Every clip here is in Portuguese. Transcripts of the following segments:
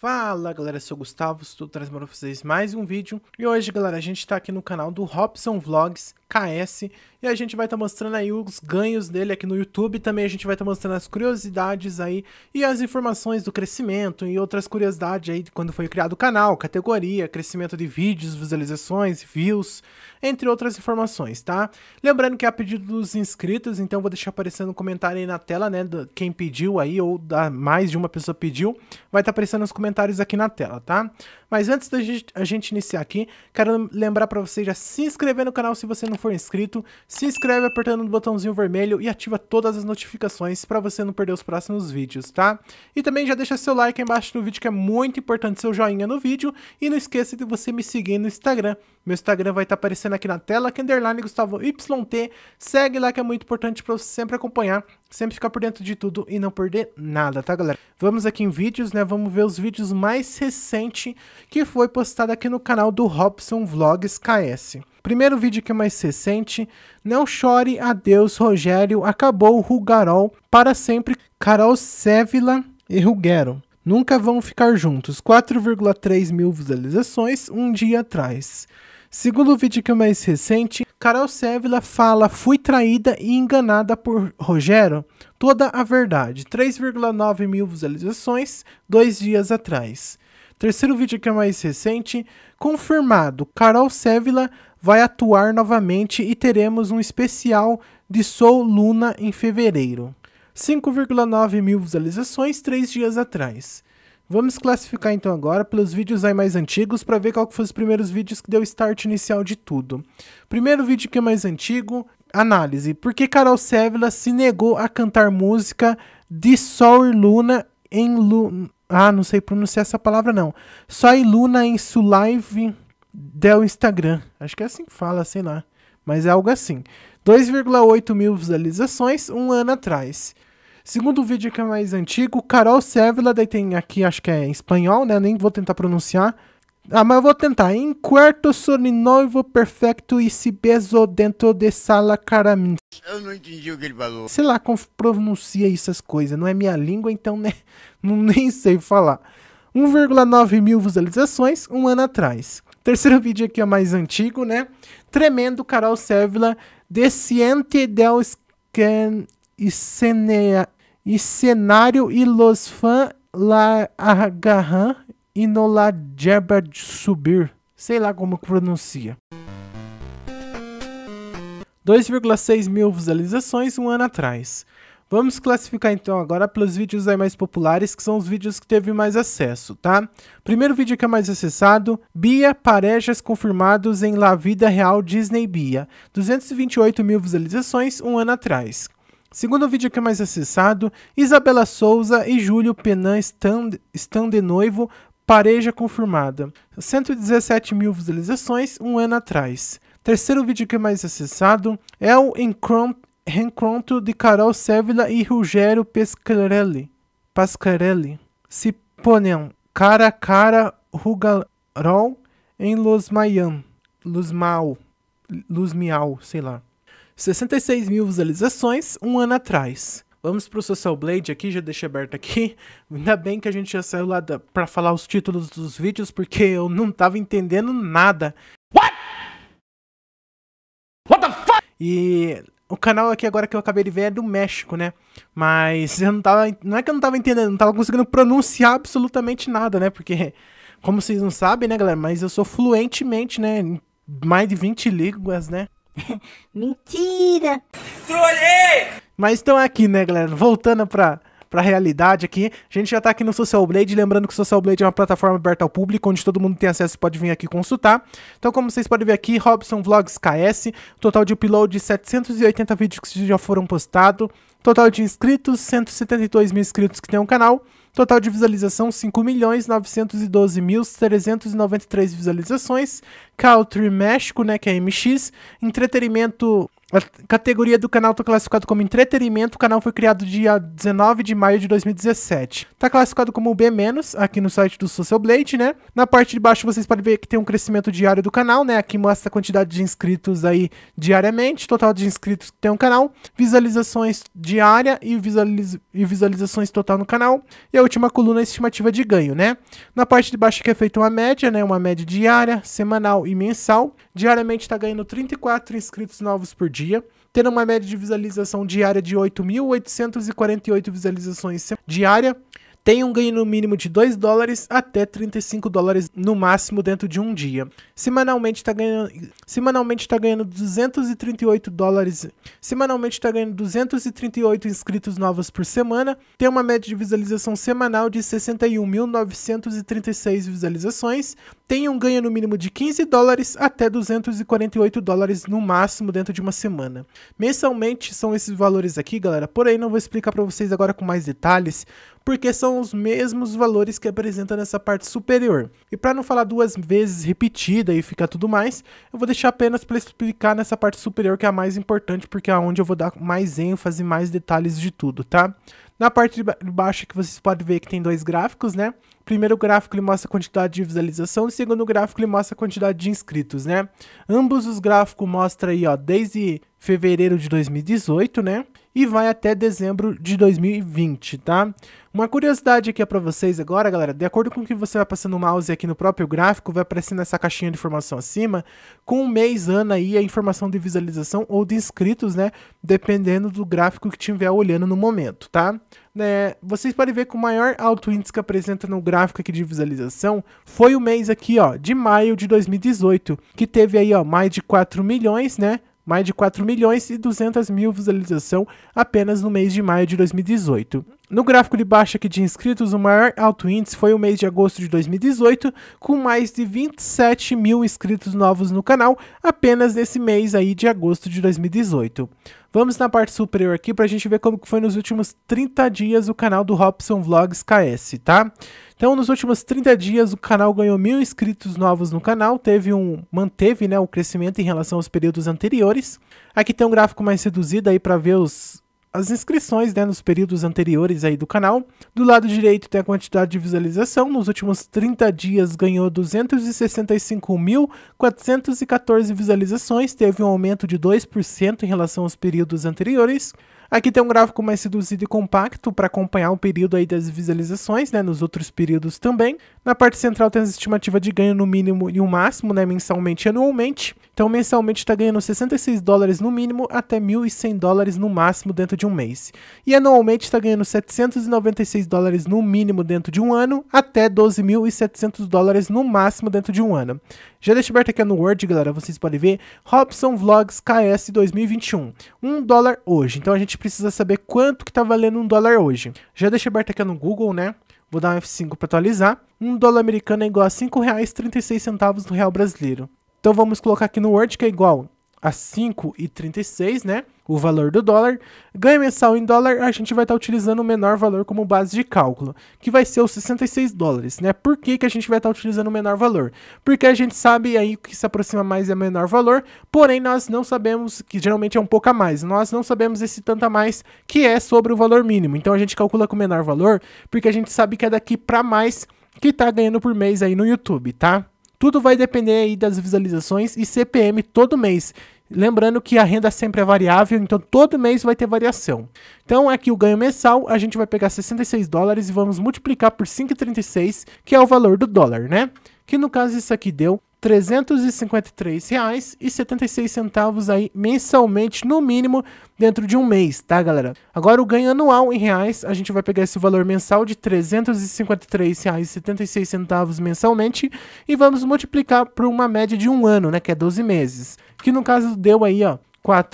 Fala galera, eu sou o Gustavo, estou trazendo para vocês mais um vídeo e hoje galera, a gente está aqui no canal do Robson Vlogs KS. E a gente vai estar tá mostrando aí os ganhos dele aqui no YouTube. Também a gente vai estar tá mostrando as curiosidades aí e as informações do crescimento e outras curiosidades aí de quando foi criado o canal, categoria, crescimento de vídeos, visualizações, views, entre outras informações, tá? Lembrando que é a pedido dos inscritos, então vou deixar aparecendo um comentário aí na tela, né? Quem pediu aí, ou da, mais de uma pessoa pediu, vai estar tá aparecendo os comentários aqui na tela, tá? Mas antes da gente, a gente iniciar aqui, quero lembrar para vocês já se inscrever no canal se você não for inscrito, se inscreve apertando no botãozinho vermelho e ativa todas as notificações para você não perder os próximos vídeos, tá? E também já deixa seu like embaixo no vídeo que é muito importante seu joinha no vídeo e não esqueça de você me seguir no Instagram, meu Instagram vai estar tá aparecendo aqui na tela, que underline Gustavo YT. Segue lá que é muito importante para você sempre acompanhar, sempre ficar por dentro de tudo e não perder nada, tá galera? Vamos aqui em vídeos, né? Vamos ver os vídeos mais recentes que foi postado aqui no canal do Robson Vlogs KS. Primeiro vídeo que é mais recente, Não Chore, Adeus Rogério, Acabou Rugarol, Para Sempre, Carol Sévila e Rugero. Nunca vão ficar juntos, 4,3 mil visualizações um dia atrás. Segundo o vídeo é mais recente, Carol Sevilla fala fui traída e enganada por Rogério. Toda a verdade. 3,9 mil visualizações dois dias atrás. Terceiro vídeo que é mais recente, confirmado, Carol Sevilla vai atuar novamente e teremos um especial de Soul Luna em fevereiro. 5,9 mil visualizações três dias atrás. Vamos classificar então agora pelos vídeos aí mais antigos para ver qual que foi os primeiros vídeos que deu o start inicial de tudo. Primeiro vídeo que é mais antigo, análise. Por que Carol Sevilla se negou a cantar música de e Luna em Lu... Ah, não sei pronunciar essa palavra não. Só Luna em sua live del Instagram. Acho que é assim que fala, sei lá. Mas é algo assim. 2,8 mil visualizações um ano atrás. Segundo vídeo que é mais antigo, Carol Sevilla, daí tem aqui, acho que é em espanhol, né? Nem vou tentar pronunciar. Ah, mas eu vou tentar. Em quarto soninovo perfeito e se beso dentro de sala caramin. Eu não entendi o que ele falou. Sei lá como pronuncia essas coisas. Não é minha língua, então né? não, nem sei falar. 1,9 mil visualizações um ano atrás. Terceiro vídeo aqui é mais antigo, né? Tremendo Carol Sevilla, desciente del escen... Escenea e cenário e los fans la agarram e no la jeba subir. Sei lá como pronuncia. 2,6 mil visualizações um ano atrás. Vamos classificar então agora pelos vídeos aí mais populares, que são os vídeos que teve mais acesso, tá? Primeiro vídeo que é mais acessado, Bia Parejas confirmados em La Vida Real Disney Bia. 228 mil visualizações um ano atrás. Segundo vídeo que é mais acessado, Isabela Souza e Júlio Penan estão, estão de noivo, pareja confirmada. 117 mil visualizações um ano atrás. Terceiro vídeo que é mais acessado é o Encontro de Carol Sérvila e Rogério Pescarelli. Pascarelli. Se ponem cara a cara Rugarol em Los Mayan. Luz Mal. Luz Miau, sei lá. 66 mil visualizações um ano atrás. Vamos pro Social Blade aqui, já deixei aberto aqui. Ainda bem que a gente já saiu lá para pra falar os títulos dos vídeos, porque eu não tava entendendo nada. What? What the fuck? E o canal aqui agora que eu acabei de ver é do México, né? Mas eu não tava. Não é que eu não tava entendendo, não tava conseguindo pronunciar absolutamente nada, né? Porque, como vocês não sabem, né, galera? Mas eu sou fluentemente, né? Mais de 20 línguas, né? Mentira! Trolhei! Mas estão é aqui, né, galera? Voltando pra para a realidade aqui. A gente já está aqui no Social Blade, lembrando que o Social Blade é uma plataforma aberta ao público, onde todo mundo tem acesso e pode vir aqui consultar. Então, como vocês podem ver aqui, Robson Vlogs KS, total de upload 780 vídeos que já foram postados, total de inscritos, 172 mil inscritos que tem um canal, Total de visualização 5.912.393 visualizações. Country México, né, que é MX. Entretenimento a categoria do canal está classificado como entretenimento. O canal foi criado dia 19 de maio de 2017. Está classificado como B- aqui no site do Social Blade, né? Na parte de baixo vocês podem ver que tem um crescimento diário do canal, né? Aqui mostra a quantidade de inscritos aí diariamente, total de inscritos que tem o um canal, visualizações diária e, visualiz e visualizações total no canal. E a última coluna é estimativa de ganho, né? Na parte de baixo que é feita uma média, né? Uma média diária, semanal e mensal. Diariamente está ganhando 34 inscritos novos por dia, tendo uma média de visualização diária de 8.848 visualizações diária. Tem um ganho no mínimo de 2 dólares até 35 dólares no máximo dentro de um dia. Semanalmente está ganhando, semanalmente tá ganhando 238 dólares. Semanalmente está ganhando 238 inscritos novos por semana. Tem uma média de visualização semanal de 61.936 visualizações tem um ganho no mínimo de 15 dólares até 248 dólares no máximo dentro de uma semana. Mensalmente são esses valores aqui, galera, porém não vou explicar para vocês agora com mais detalhes, porque são os mesmos valores que apresenta nessa parte superior. E para não falar duas vezes repetida e ficar tudo mais, eu vou deixar apenas para explicar nessa parte superior que é a mais importante, porque é onde eu vou dar mais ênfase, mais detalhes de tudo, tá? Na parte de baixo que vocês podem ver que tem dois gráficos, né? O primeiro gráfico ele mostra a quantidade de visualização, o segundo gráfico ele mostra a quantidade de inscritos, né? Ambos os gráficos mostram aí, ó, desde fevereiro de 2018, né? E vai até dezembro de 2020, tá? Uma curiosidade aqui é para vocês agora, galera, de acordo com o que você vai passando o mouse aqui no próprio gráfico, vai aparecendo essa caixinha de informação acima, com um mês, ano aí, a informação de visualização ou de inscritos, né, dependendo do gráfico que estiver olhando no momento, tá? Né, vocês podem ver que o maior alto índice que apresenta no gráfico aqui de visualização foi o mês aqui, ó, de maio de 2018, que teve aí, ó, mais de 4 milhões, né, mais de 4 milhões e 200 mil visualizações apenas no mês de maio de 2018. No gráfico de baixo aqui de inscritos, o maior alto índice foi o mês de agosto de 2018, com mais de 27 mil inscritos novos no canal, apenas nesse mês aí de agosto de 2018. Vamos na parte superior aqui para a gente ver como foi nos últimos 30 dias o canal do Robson Vlogs KS, tá? Então, nos últimos 30 dias, o canal ganhou mil inscritos novos no canal, teve um, manteve né, o crescimento em relação aos períodos anteriores. Aqui tem um gráfico mais reduzido aí para ver os as inscrições né, nos períodos anteriores aí do canal. Do lado direito tem a quantidade de visualização. Nos últimos 30 dias ganhou 265.414 visualizações, teve um aumento de 2% em relação aos períodos anteriores. Aqui tem um gráfico mais reduzido e compacto para acompanhar o período aí das visualizações, né, nos outros períodos também. Na parte central tem as estimativas de ganho no mínimo e o máximo, né, mensalmente e anualmente. Então, mensalmente está ganhando 66 dólares no mínimo até 1.100 dólares no máximo dentro de um mês. E anualmente está ganhando 796 dólares no mínimo dentro de um ano até 12.700 dólares no máximo dentro de um ano. Já deixa aberto aqui no Word, galera, vocês podem ver. Robson Vlogs KS 2021. 1 um dólar hoje. Então, a gente precisa saber quanto que está valendo um dólar hoje. Já deixa aberto aqui no Google, né? Vou dar um F5 para atualizar. Um dólar americano é igual a R$ 5,36 no real brasileiro. Então vamos colocar aqui no Word que é igual a 5,36, né? O valor do dólar. Ganho mensal em dólar, a gente vai estar tá utilizando o menor valor como base de cálculo, que vai ser os 66 dólares, né? Por que, que a gente vai estar tá utilizando o menor valor? Porque a gente sabe aí que se aproxima mais é menor valor, porém nós não sabemos, que geralmente é um pouco a mais, nós não sabemos esse tanto a mais que é sobre o valor mínimo. Então a gente calcula com o menor valor, porque a gente sabe que é daqui para mais que tá ganhando por mês aí no YouTube, tá? Tudo vai depender aí das visualizações e CPM todo mês. Lembrando que a renda sempre é variável, então todo mês vai ter variação. Então aqui o ganho mensal, a gente vai pegar 66 dólares e vamos multiplicar por 5,36, que é o valor do dólar, né? Que no caso isso aqui deu R$ 353,76 aí mensalmente, no mínimo, dentro de um mês, tá, galera? Agora, o ganho anual em reais, a gente vai pegar esse valor mensal de R$ 353,76 mensalmente e vamos multiplicar por uma média de um ano, né, que é 12 meses, que no caso deu aí, ó, R$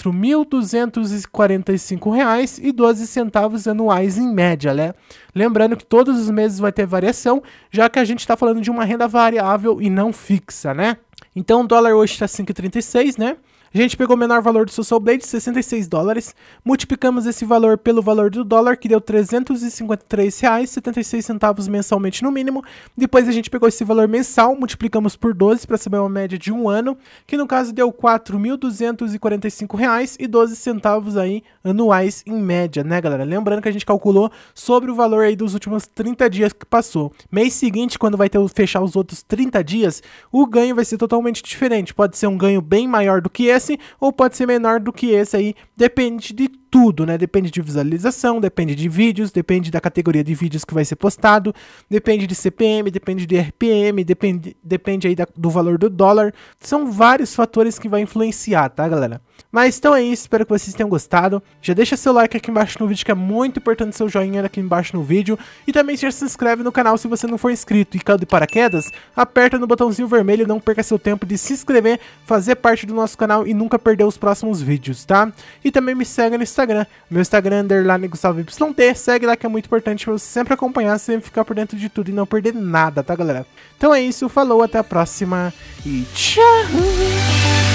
reais e centavos anuais em média, né? Lembrando que todos os meses vai ter variação, já que a gente está falando de uma renda variável e não fixa, né? Então o dólar hoje está 5,36, né? A gente pegou o menor valor do social Blade, 66 dólares, multiplicamos esse valor pelo valor do dólar, que deu 353 reais, 76 centavos mensalmente no mínimo. Depois a gente pegou esse valor mensal, multiplicamos por 12 para saber uma média de um ano, que no caso deu 4.245 reais e 12 centavos aí anuais em média, né, galera? Lembrando que a gente calculou sobre o valor aí dos últimos 30 dias que passou. Mês seguinte, quando vai ter fechar os outros 30 dias, o ganho vai ser totalmente diferente. Pode ser um ganho bem maior do que esse esse assim, ou pode ser menor do que esse aí, depende de tudo, né? Depende de visualização, depende de vídeos, depende da categoria de vídeos que vai ser postado, depende de CPM, depende de RPM, depende, depende aí da, do valor do dólar. São vários fatores que vai influenciar, tá, galera? Mas então é isso, espero que vocês tenham gostado. Já deixa seu like aqui embaixo no vídeo, que é muito importante seu joinha aqui embaixo no vídeo. E também já se inscreve no canal se você não for inscrito. E caiu de paraquedas, aperta no botãozinho vermelho e não perca seu tempo de se inscrever, fazer parte do nosso canal e nunca perder os próximos vídeos, tá? E também me segue no Instagram Instagram. Meu Instagram é underline GustavoYT. Segue lá que é muito importante pra você sempre acompanhar, sempre ficar por dentro de tudo e não perder nada, tá, galera? Então é isso, falou, até a próxima e tchau!